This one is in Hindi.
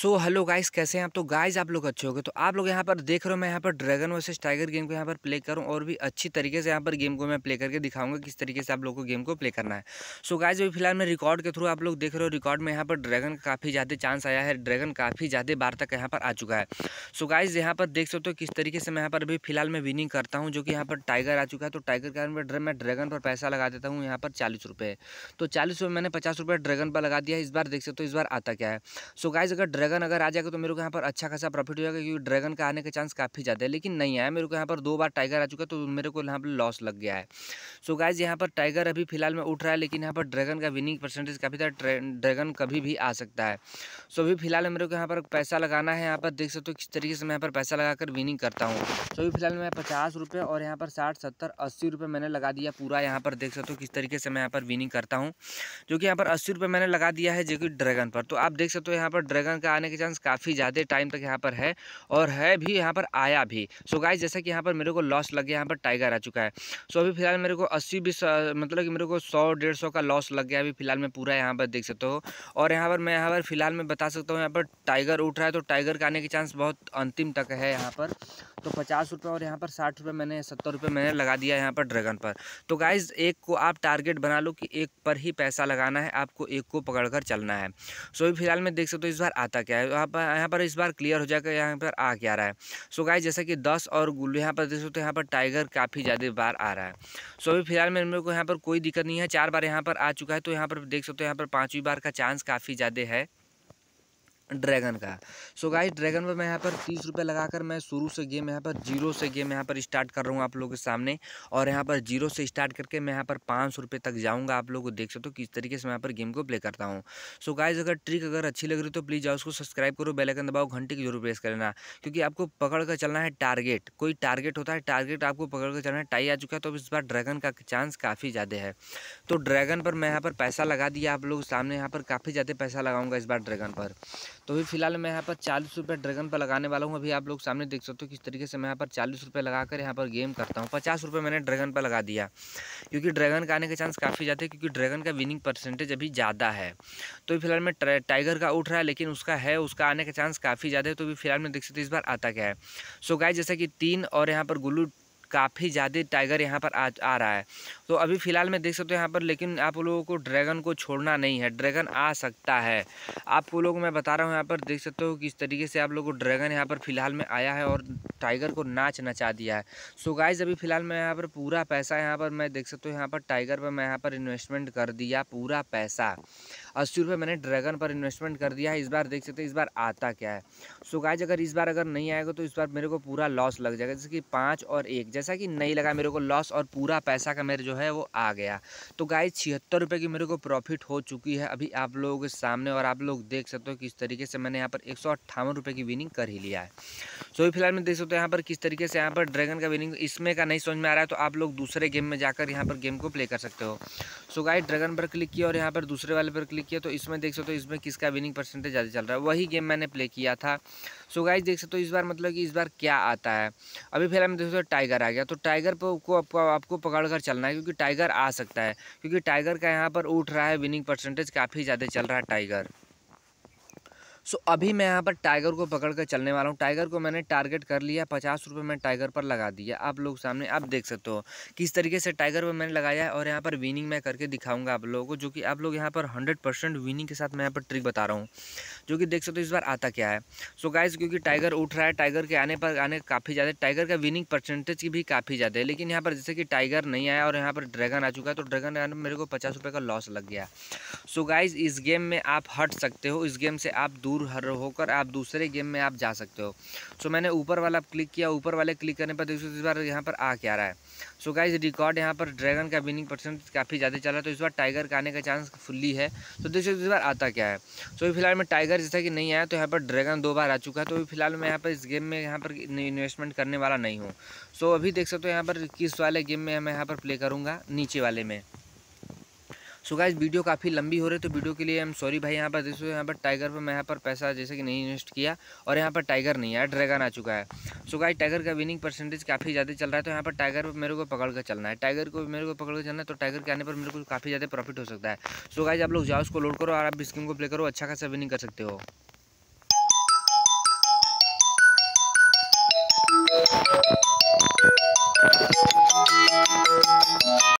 सो हेलो गाइस कैसे हैं आप तो गाइस आप लोग अच्छे होंगे तो आप लोग यहाँ पर देख रहे हो मैं यहाँ पर ड्रैगन वर्सेस टाइगर गेम को यहाँ पर प्ले करूँ और भी अच्छी तरीके से यहाँ पर गेम को मैं प्ले करके दिखाऊंगा किस तरीके से आप लोग को गेम को प्ले करना है सो गाइस अभी फिलहाल मैं रिकॉर्ड के थ्रू आप लोग देख रहे हो रिकॉर्ड में यहाँ पर ड्रैगन का काफ़ी ज़्यादा चांस आया है ड्रैगन काफ़ी ज़्यादा बार तक यहाँ पर आ चुका है सो गाइज यहाँ पर देख सकते हो किस तरीके से मैं यहाँ पर अभी फिलहाल मैं विनिंग करता हूँ जो कि यहाँ पर टाइगर आ चुका है तो टाइगर का मैं ड्रैगन पर पैसा लगा देता हूँ यहाँ पर चालीस रुपये तो चालीस मैंने पचास रुपये ड्रैगन पर लगा दिया इस बार देख सकते हो इस बार आता क्या है सो गाइज अगर ड्रैगन अगर आ जाएगा तो मेरे को यहाँ पर अच्छा खासा प्रॉफिट हो जाएगा क्योंकि ड्रैगन का आने का चांस काफ़ी ज़्यादा है लेकिन नहीं आया मेरे को यहाँ पर दो बार टाइगर आ चुका तो मेरे को यहाँ पर लॉस लग गया है सो गाइज यहाँ पर टाइगर अभी फिलहाल में उठ रहा है लेकिन यहाँ पर ड्रैगन का विनिंग परसेंटेज काफ़ी ज़्यादा ड्रैगन कभी भी आ सकता है सो अभी फिलहाल मेरे को यहाँ पर पैसा लगाना है यहाँ पर देख सकते हो किस तरीके से मैं यहाँ पर पैसा लगाकर विनिंग करता हूँ सो अभी फिलहाल मैं पचास और यहाँ पर साठ सत्तर अस्सी मैंने लगा दिया पूरा यहाँ पर देख सकते हो किस तरीके से मैं यहाँ पर विनिंग करता हूँ जो कि यहाँ पर अस्सी मैंने लगा दिया है जो कि ड्रैगन पर तो आप देख सकते हो यहाँ पर ड्रैगन का आने के चांस काफ़ी ज़्यादा टाइम तक यहाँ पर है और है भी यहाँ पर आया भी सो गाइज जैसा कि यहाँ पर मेरे को लॉस लग गया यहाँ पर टाइगर आ चुका है सो अभी फिलहाल मेरे को अस्सी बीस मतलब कि मेरे को सौ डेढ़ सौ का लॉस लग गया अभी फिलहाल मैं पूरा यहाँ पर देख सकता हूँ और यहाँ पर मैं यहाँ पर फिलहाल मैं बता सकता हूँ यहाँ पर टाइगर उठ रहा है तो टाइगर का आने के चांस बहुत अंतिम तक है यहाँ पर तो पचास रुपये और यहाँ पर साठ रुपये मैंने सत्तर रुपये मैंने लगा दिया यहाँ पर ड्रैगन पर तो गाइज़ एक को आप टारगेट बना लो कि एक पर ही पैसा लगाना है आपको एक को पकड़ कर चलना है सो अभी फिलहाल मैं देख सकता हूँ इस बार आता क्या है यहाँ पर यहाँ पर इस बार क्लियर हो जाएगा यहाँ पर आ क्या रहा है सो गाइस जैसा कि दस और गुल्लू यहाँ पर देख सकते हो यहाँ पर टाइगर काफ़ी ज़्यादा बार आ रहा है सो अभी फिलहाल मेरे को यहाँ पर कोई दिक्कत नहीं है चार बार यहाँ पर आ चुका है तो यहाँ पर देख सकते हो यहाँ पर पाँचवीं बार का चांस काफ़ी ज़्यादा है ड्रैगन का सो गाइस ड्रैगन पर मैं यहाँ पर तीस रुपये लगाकर मैं शुरू से गेम यहाँ पर जीरो से गेम यहाँ पर स्टार्ट कर रहा हूँ आप लोगों के सामने और यहाँ पर जीरो से स्टार्ट करके मैं यहाँ पर पाँच सौ रुपये तक जाऊँगा आप लोग देख सकते हो किस तरीके से मैं यहाँ पर गेम को प्ले करता हूँ सो गाइज अगर ट्रिक अगर अच्छी लग रही तो प्लीज़ जाओ उसको सब्सक्राइब करो बेलाइकन दबाओ घंटे की जरूर प्रेस लेना क्योंकि आपको पकड़ कर चलना है टारगेट कोई टारगेट होता है टारगेट आपको पकड़ कर चलना है टाई आ चुका है तो इस बार ड्रैगन का चांस काफ़ी ज़्यादा है तो ड्रैगन पर मैं यहाँ पर पैसा लगा दिया आप लोग सामने यहाँ पर काफ़ी ज़्यादा पैसा लगाऊंगा इस बार ड्रैगन पर तो अभी फिलहाल मैं यहाँ पर चालीस रुपये ड्रैगन पर लगाने वाला हूँ अभी आप लोग सामने देख सकते हो किस तरीके से मैं यहाँ पर चालीस रुपये लगा कर यहाँ पर गेम करता हूँ पचास रुपये मैंने ड्रैगन पर लगा दिया क्योंकि ड्रैगन का आने के चांस काफ़ी ज़्यादा है क्योंकि ड्रैगन का विनिंग परसेंटेज अभी ज़्यादा है तो अभी फिलहाल मैं टाइगर का उठ रहा है लेकिन उसका है उसका आने का चांस काफ़ी ज़्यादा है तो अभी फिलहाल मैं देख सकते इस बार आता क्या है सो गाय जैसा कि तीन और यहाँ पर गुल्लू काफ़ी ज़्यादा टाइगर यहाँ पर आ आ रहा है तो अभी फ़िलहाल मैं देख सकते हो यहाँ पर लेकिन आप लोगों को ड्रैगन को छोड़ना नहीं है ड्रैगन आ सकता है आप लोगों को मैं बता रहा हूँ यहाँ पर देख सकते हो किस तरीके से आप लोगों को ड्रैगन यहाँ पर फ़िलहाल में आया है और टाइगर को नाच नचा दिया है सो गाइज अभी फ़िलहाल मैं यहाँ पर पूरा पैसा यहाँ पर मैं देख सकते हो यहाँ पर टाइगर पर मैं यहाँ पर इन्वेस्टमेंट कर दिया पूरा पैसा अस्सी रुपये मैंने ड्रैगन पर इन्वेस्टमेंट कर दिया है इस बार देख सकते हैं इस बार आता क्या है सो गाइज अगर इस बार अगर नहीं आएगा तो इस बार मेरे को पूरा लॉस लग जाएगा जैसे कि पाँच और एक जैसा कि नहीं लगा मेरे को लॉस और पूरा पैसा का मेरे जो है वो आ गया तो गाइज छिहत्तर रुपये की मेरे को प्रॉफिट हो चुकी है अभी आप लोगों के सामने और आप लोग देख सकते हो किस तरीके से मैंने यहाँ पर एक सौ की विनिंग कर ही लिया है सो ही फिलहाल मैं देख सकते हो यहाँ पर किस तरीके से यहाँ पर ड्रैगन का विनिंग इसमें का नहीं समझ में आ रहा है तो आप लोग दूसरे गेम में जाकर यहाँ पर गेम को प्ले कर सकते हो सो गाय गाइज ड्रैगन पर क्लिक किया और यहाँ पर दूसरे वाले पर क्लिक किया तो इसमें देख सकते हो इसमें किसका विनिंग परसेंटेज ज़्यादा चल रहा है वही गेम मैंने प्ले किया था सो गाइज देख सकते हो इस बार मतलब कि इस बार क्या आता है अभी फिलहाल में देख सकते हो टाइगर आ गया तो टाइगर को आपको आपको पकड़ कर चलना है क्योंकि टाइगर आ सकता है क्योंकि टाइगर का यहाँ पर उठ रहा है विनिंग परसेंटेज काफ़ी ज़्यादा चल रहा है टाइगर सो अभी मैं यहाँ पर टाइगर को पकड़ कर चलने वाला हूँ टाइगर को मैंने टारगेट कर लिया पचास रुपये मैं टाइगर पर लगा दिया आप लोग सामने आप देख सकते हो किस तरीके से टाइगर पर मैंने लगाया है और यहाँ पर विनिंग मैं करके दिखाऊंगा आप लोगों को जो कि आप लोग यहाँ पर हंड्रेड परसेंट विनिंग के साथ मैं यहाँ पर ट्रिक बता रहा हूँ जो कि देख सकते हो इस बार आता क्या है सो गाइज क्योंकि टाइगर उठ रहा है टाइगर के आने पर आने काफ़ी ज़्यादा टाइगर का विनिंग परसेंटेज की भी काफ़ी ज़्यादा है लेकिन यहाँ पर जैसे कि टाइगर नहीं आया और यहाँ पर ड्रैगन आ चुका है तो ड्रैगन आने मेरे को पचास रुपये का लॉस लग गया सो गाइज इस गेम में आप हट सकते हो इस गेम से आप दूर दूर हर होकर आप दूसरे गेम में आप जा सकते हो सो मैंने ऊपर वाला क्लिक किया ऊपर वाले क्लिक करने पर देखो इस बार यहाँ पर आ क्या रहा है सो गाइज रिकॉर्ड यहाँ पर ड्रैगन का विनिंग परसेंट काफ़ी ज़्यादा चला तो इस बार टाइगर का आने का चांस फुल्ली है तो देखो इस बार आता क्या है सो so, फिलहाल में टाइगर जैसा कि नहीं आया तो यहाँ पर ड्रैगन दो बार आ चुका है तो फिलहाल मैं यहाँ पर इस गेम में यहाँ पर इन्वेस्टमेंट करने वाला नहीं हूँ सो अभी देख सकते हो यहाँ पर किस वाले गेम में मैं यहाँ पर प्ले करूँगा नीचे वाले में सो गाइज वीडियो काफ़ी लंबी हो रही है तो वीडियो के लिए हम सॉरी भाई यहाँ पर देखो यहाँ पर टाइगर पर मैं यहाँ पर पैसा जैसे कि नहीं इन्वेस्ट किया और यहाँ पर टाइगर नहीं आया ड्रैगन आ चुका है सो गाइज टाइगर का विनिंग परसेंटेज काफ़ी ज़्यादा चल रहा है तो यहाँ पर टाइगर पर मेरे को पकड़ कर चलना है टाइगर को मेरे को पकड़ कर चलना है तो टाइगर के आने पर मेरे को काफ़ी ज़्यादा प्रॉफिट हो सकता है सो गाइज आप लोग जाओ उसको लोड करो और आप स्कीम को प्ले करो अच्छा खासा विनिंग कर सकते हो you